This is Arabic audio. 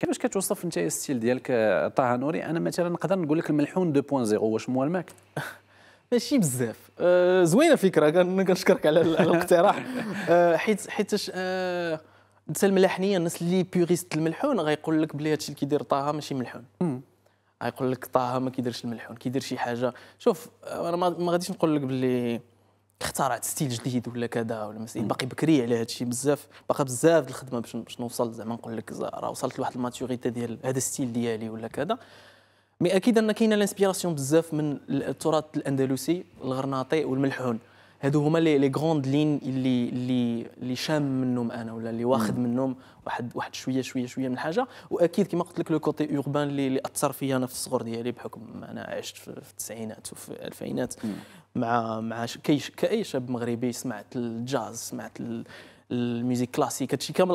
كيفاش كتوصف انت الستيل ديالك آه، طه نوري انا مثلا نقدر نقول لك الملحون 2.0 واش موالماك ماشي بزاف آه، زوينه فكره كنشكرك على الاقتراح آه، حيت حيت انت الملحنيه الناس اللي بيوريست الملحون غيقول لك بلي هادشي اللي كيدير طه ماشي ملحون غيقول لك طه ما كيديرش الملحون كيدير شي حاجه شوف انا ما غاديش نقول لك بلي اخترعت ستيل جديد ولا كذا ولا مسائل باقي بكري على هذا الشيء بزاف باقي بزاف الخدمه باش باش نوصل زعما نقول لك راه وصلت لواحد الماتوريتي ديال هذا الستيل ديالي ولا كذا مي اكيد ان كاينه الانسبيراسيون بزاف من التراث الاندلسي الغرناطي والملحون هادو هما لي لي غروند لين اللي اللي اللي شام منهم انا ولا اللي واخذ منهم واحد واحد شويه شويه شويه من الحاجه واكيد كما قلت لك لو كوتي اوربان اللي, اللي اثر فيا انا في الصغر ديالي بحكم انا عشت في التسعينات وفي الالفينات مع مع كاي شاب مغربي سمعت الجاز سمعت الميوزيك كلاسيك هادشي كامل